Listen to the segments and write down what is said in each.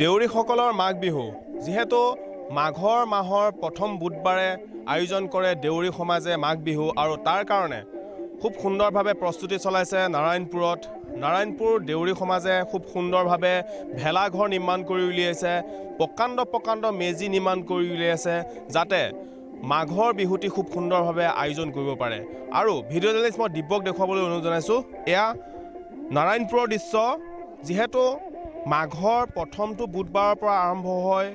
দেউৰীসকলৰ মাঘ বিহু যিহেতু মাঘৰ মাহৰ প্ৰথম বুধবাৰে আয়োজন কৰে দেউৰী সমাজে মাঘ বিহু আৰু তাৰ কাৰণে খুব সুন্দৰভাৱে প্ৰস্তুতি চলাইছে নাৰায়ণপুৰত নাৰায়ণপুৰ দেউৰী সমাজে খুব সুন্দৰভাৱে ভেলাঘৰ নিৰ্মাণ কৰি উলিয়াইছে প্ৰকাণ্ড প্ৰকাণ্ড মেজি নিৰ্মাণ কৰি উলিয়াইছে যাতে মাঘৰ বিহুটি খুব সুন্দৰভাৱে আয়োজন কৰিব পাৰে আৰু ভিডিঅ' জাৰ্নেলিষ্ট মই দিব্যক দেখুৱাবলৈ অনুৰোধ জনাইছোঁ এয়া নাৰায়ণপুৰৰ দৃশ্য যিহেতু মাঘৰ প্ৰথমটো বুধবাৰৰ পৰা আৰম্ভ হয়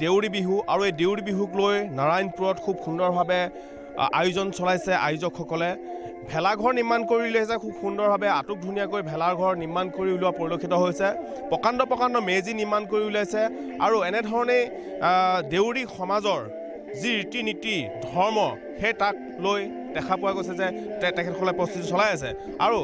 দেউৰী বিহু আৰু এই দেউৰী বিহুক লৈ নাৰায়ণপুৰত খুব সুন্দৰভাৱে আয়োজন চলাইছে আয়োজকসকলে ভেলাঘৰ নিৰ্মাণ কৰি উলিয়াইছে খুব সুন্দৰভাৱে আটোক ধুনীয়াকৈ ভেলাঘৰ নিৰ্মাণ কৰি উলিওৱা পৰিলক্ষিত হৈছে প্ৰকাণ্ড প্ৰকাণ্ড মেজি নিৰ্মাণ কৰি উলিয়াইছে আৰু এনেধৰণেই দেউৰী সমাজৰ যি ৰীতি নীতি ধৰ্ম সেই তাক লৈ দেখা পোৱা গৈছে যে তেখেতসকলে প্ৰস্তুতি চলাই আছে আৰু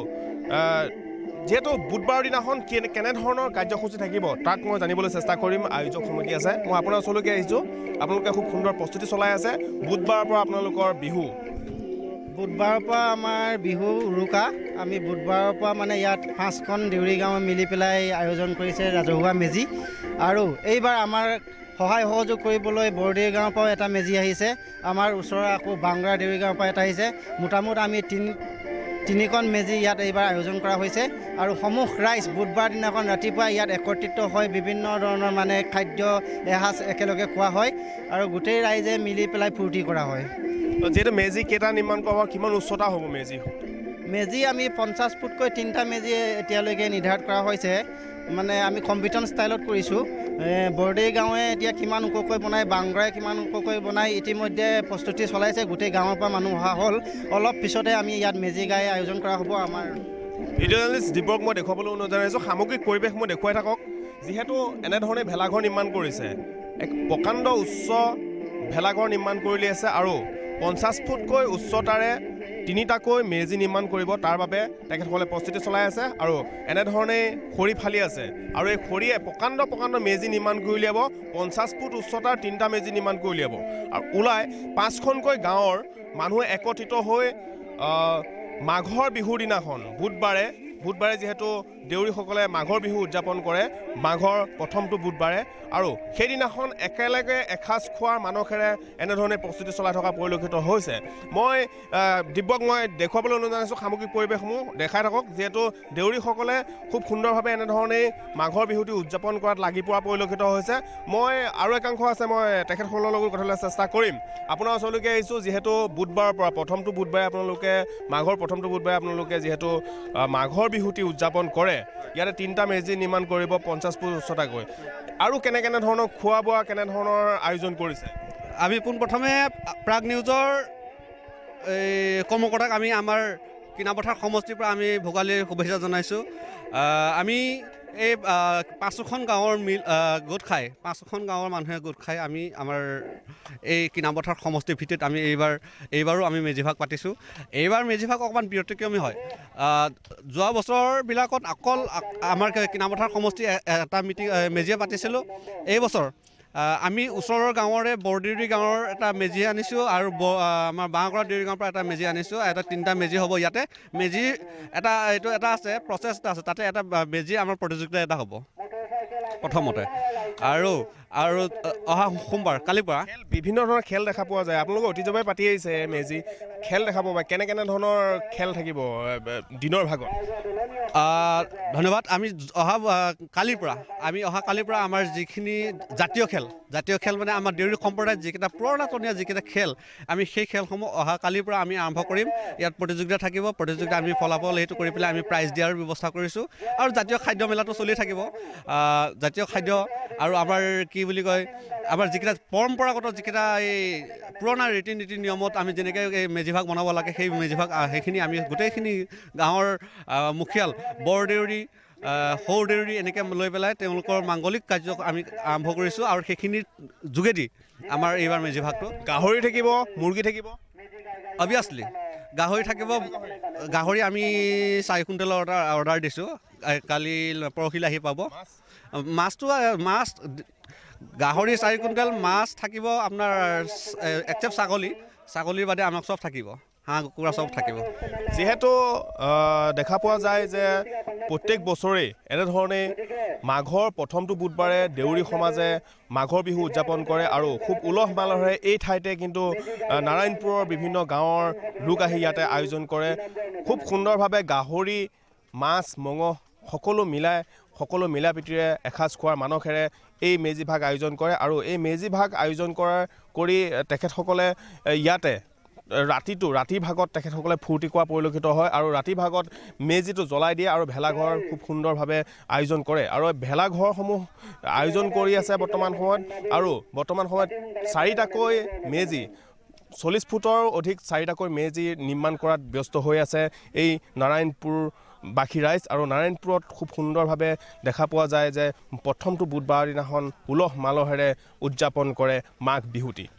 যিহেতু বুধবাৰৰ দিনাখন কেনে কেনেধৰণৰ কাৰ্যসূচী থাকিব তাক মই জানিবলৈ চেষ্টা কৰিম আয়োজক সমিতি আছে মই আপোনাৰ ওচৰলৈকে আহিছোঁ আপোনালোকে খুব সুন্দৰ প্ৰস্তুতি চলাই আছে বুধবাৰৰ পৰা আপোনালোকৰ বিহু বুধবাৰৰ পৰা আমাৰ বিহু উৰুকা আমি বুধবাৰৰ পৰা মানে ইয়াত পাঁচখন দেউৰী গাঁও মিলি পেলাই আয়োজন কৰিছে ৰাজহুৱা মেজি আৰু এইবাৰ আমাৰ সহায় সহযোগ কৰিবলৈ বৰদেউ গাঁৱৰ পৰাও এটা মেজি আহিছে আমাৰ ওচৰৰ আকৌ বাংৰা দেউৰী গাঁৱৰ পৰা এটা আহিছে মোটামুটি আমি তিনি তিনিখন মেজি ইয়াত এইবাৰ আয়োজন কৰা হৈছে আৰু সমূহ ৰাইজ বুধবাৰ দিনাখন ৰাতিপুৱা ইয়াত একত্ৰিত হৈ বিভিন্ন ধৰণৰ মানে খাদ্য এসাঁজ একেলগে খোৱা হয় আৰু গোটেই ৰাইজে মিলি পেলাই ফূৰ্তি কৰা হয় যিহেতু মেজি কেইটা নিৰ্মাণ কৰা হয় কিমান উচ্চতা হ'ব মেজি মেজি আমি পঞ্চাছ ফুটকৈ তিনিটা মেজি এতিয়ালৈকে নিৰ্ধাৰণ কৰা হৈছে মানে আমি কম্পিটন ষ্টাইলত কৰিছোঁ বৰদেই গাঁৱে এতিয়া কিমান ওখকৈ বনায় বাংগ্ৰাই কিমান ওখকৈ বনাই ইতিমধ্যে প্ৰস্তুতি চলাইছে গোটেই গাঁৱৰ পৰা মানুহ অহা হ'ল অলপ পিছতে আমি ইয়াত মেজি গাই আয়োজন কৰা হ'ব আমাৰ ভিডিঅ' জাৰ্নেলিষ্ট দীপক মই দেখুৱাবলৈ অনুৰোধ জনাইছোঁ সামগ্ৰিক পৰিৱেশ মই দেখুৱাই থাকক যিহেতু এনেধৰণে ভেলাঘৰ নিৰ্মাণ কৰিছে এক প্ৰকাণ্ড উচ্চ ভেলাঘৰ নিৰ্মাণ কৰি উলিয়াইছে আৰু পঞ্চাছ ফুটকৈ উচ্চতাৰে তিনিটাকৈ মেজি নিৰ্মাণ কৰিব তাৰ বাবে তেখেতসকলে প্ৰস্তুতি চলাই আছে আৰু এনেধৰণেই খৰি ফালি আছে আৰু এই খৰিয়ে প্ৰকাণ্ড প্ৰকাণ্ড মেজি নিৰ্মাণ কৰি উলিয়াব পঞ্চাছ ফুট উচ্চতাৰ তিনিটা মেজি নিৰ্মাণ কৰি উলিয়াব আৰু ওলাই পাঁচখনকৈ গাঁৱৰ মানুহে একত্ৰিত হৈ মাঘৰ বিহুৰ দিনাখন বুধবাৰে বুধবাৰে যিহেতু দেউৰীসকলে মাঘৰ বিহু উদযাপন কৰে মাঘৰ প্ৰথমটো বুধবাৰে আৰু সেইদিনাখন একেলগে এসাঁজ খোৱাৰ মানসেৰে এনেধৰণে প্ৰস্তুতি চলাই থকা পৰিলক্ষিত হৈছে মই দিব্যক মই দেখুৱাবলৈ অনুৰোধ জনাইছোঁ সামগ্ৰিক পৰিৱেশসমূহ দেখাই থাকক যিহেতু দেউৰীসকলে খুব সুন্দৰভাৱে এনেধৰণেই মাঘৰ বিহুটি উদযাপন কৰাত লাগি পোৱা পৰিলক্ষিত হৈছে মই আৰু একাংশ আছে মই তেখেতসকলৰ লগত কথালৈ চেষ্টা কৰিম আপোনাৰ ওচৰলৈকে আহিছোঁ যিহেতু বুধবাৰৰ পৰা প্ৰথমটো বুধবাৰে আপোনালোকে মাঘৰ প্ৰথমটো বুধবাৰে আপোনালোকে যিহেতু মাঘৰ বিহুটি উদযাপন কৰে ইয়াতে তিনিটা মেজি নিৰ্মাণ কৰিব পঞ্চাছ ফুট উচ্চতাকৈ আৰু কেনে কেনেধৰণৰ খোৱা বোৱা কেনেধৰণৰ আয়োজন কৰিছে আমি পোনপ্ৰথমে প্ৰাগ নিউজৰ এই কৰ্মকৰ্তাক আমি আমাৰ কিনাপথাৰ সমষ্টিৰ পৰা আমি ভোগালীৰ শুভেচ্ছা জনাইছোঁ আমি এই পাঁচোখন গাঁৱৰ মিল গোট খাই পাঁচোখন গাঁৱৰ মানুহে গোট খাই আমি আমাৰ এই কিনাপথাৰ সমষ্টিৰ ভিত্তিত আমি এইবাৰ এইবাৰো আমি মেজিভাগ পাতিছোঁ এইবাৰ মেজিভাগ অকণমান বিৰতিকমী হয় যোৱা বছৰবিলাকত অকল আমাৰ কিনাপথাৰ সমষ্টি এটা মিটিং মেজিয়ে পাতিছিলোঁ এইবছৰ আমি ওচৰৰ গাঁৱৰে বৰদেউৰী গাঁৱৰ এটা মেজি আনিছোঁ আৰু ব আমাৰ বাঁহগড়া দেউৰী গাঁৱৰ পৰা এটা মেজি আনিছোঁ এটা তিনিটা মেজি হ'ব ইয়াতে মেজি এটা এইটো এটা আছে প্ৰচেছ এটা আছে তাতে এটা মেজি আমাৰ প্ৰতিযোগিতা এটা হ'ব প্ৰথমতে আৰু আৰু অহা সোমবাৰ কালিৰ পৰা বিভিন্ন ধৰণৰ খেল দেখা পোৱা যায় আপোনালোকে ঐতিহ্যভাৱে পাতি আহিছে মেজি খেল দেখা পাব কেনে কেনে ধৰণৰ খেল থাকিব দিনৰ ভাগত ধন্যবাদ আমি অহা কালিৰ পৰা আমি অহা কালিৰ পৰা আমাৰ যিখিনি জাতীয় খেল জাতীয় খেল মানে আমাৰ দেউৰী সম্প্ৰদায়ত যিকেইটা পুৰণাটনীয়া যিকেইটা খেল আমি সেই খেলসমূহ অহা কালিৰ পৰা আমি আৰম্ভ কৰিম ইয়াত প্ৰতিযোগিতা থাকিব প্ৰতিযোগিতা আমি ফলাফল সেইটো কৰি পেলাই আমি প্ৰাইজ দিয়াৰ ব্যৱস্থা কৰিছোঁ আৰু জাতীয় খাদ্য মেলাটো চলি থাকিব জাতীয় খাদ্য আৰু আমাৰ কি বুলি কয় আমাৰ যিকেইটা পৰম্পৰাগত যিকেইটা এই পুৰণা ৰীতি নীতি নিয়মত আমি যেনেকৈ এই মেজিভাগ বনাব লাগে সেই মেজিভাগ সেইখিনি আমি গোটেইখিনি গাঁৱৰ মুখিয়াল বৰদেউৰী সৌ দেউৰী এনেকৈ লৈ পেলাই তেওঁলোকৰ মাংগলিক কাৰ্য আমি আৰম্ভ কৰিছোঁ আৰু সেইখিনিৰ যোগেদি আমাৰ এইবাৰ মেজিভাগটো গাহৰি থাকিব মুৰ্গী থাকিব অভিয়াছলি গাহৰি থাকিব গাহৰি আমি চাৰি কুইণ্টেলৰ অৰ্ডাৰ অৰ্ডাৰ দিছোঁ কালি পৰহিলৈ আহি পাব মাছটো মাছ গাহৰি চাৰি কুইণ্টেল মাছ থাকিব আপোনাৰ একচেপ্ট ছাগলী ছাগলীৰ বাদে আমাক চব থাকিব হাঁহ কুকুৰা চব থাকিব যিহেতু দেখা পোৱা যায় যে প্ৰত্যেক বছৰেই এনেধৰণে মাঘৰ প্ৰথমটো বুধবাৰে দেউৰী সমাজে মাঘৰ বিহু উদযাপন কৰে আৰু খুব উলহ মালহেৰে এই ঠাইতে কিন্তু নাৰায়ণপুৰৰ বিভিন্ন গাঁৱৰ লোক আহি ইয়াতে আয়োজন কৰে খুব সুন্দৰভাৱে গাহৰি মাছ মঙহ সকলো মিলাই সকলো মিলা প্ৰীতিৰে এসাঁজ খোৱাৰ মানসেৰে এই মেজিভাগ আয়োজন কৰে আৰু এই মেজিভাগ আয়োজন কৰাৰ কৰি তেখেতসকলে ইয়াতে ৰাতিটো ৰাতিৰ ভাগত তেখেতসকলে ফূৰ্তি কৰা পৰিলক্ষিত হয় আৰু ৰাতি ভাগত মেজিটো জ্বলাই দিয়ে আৰু ভেলাঘৰ খুব সুন্দৰভাৱে আয়োজন কৰে আৰু ভেলাঘৰসমূহ আয়োজন কৰি আছে বৰ্তমান সময়ত আৰু বৰ্তমান সময়ত চাৰিটাকৈ মেজি চল্লিছ ফুটৰ অধিক চাৰিটাকৈ মেজি নিৰ্মাণ কৰাত ব্যস্ত হৈ আছে এই নাৰায়ণপুৰবাসী ৰাইজ আৰু নাৰায়ণপুৰত খুব সুন্দৰভাৱে দেখা পোৱা যায় যে প্ৰথমটো বুধবাৰৰ দিনাখন উলহ মালহেৰে উদযাপন কৰে মাঘ বিহুটি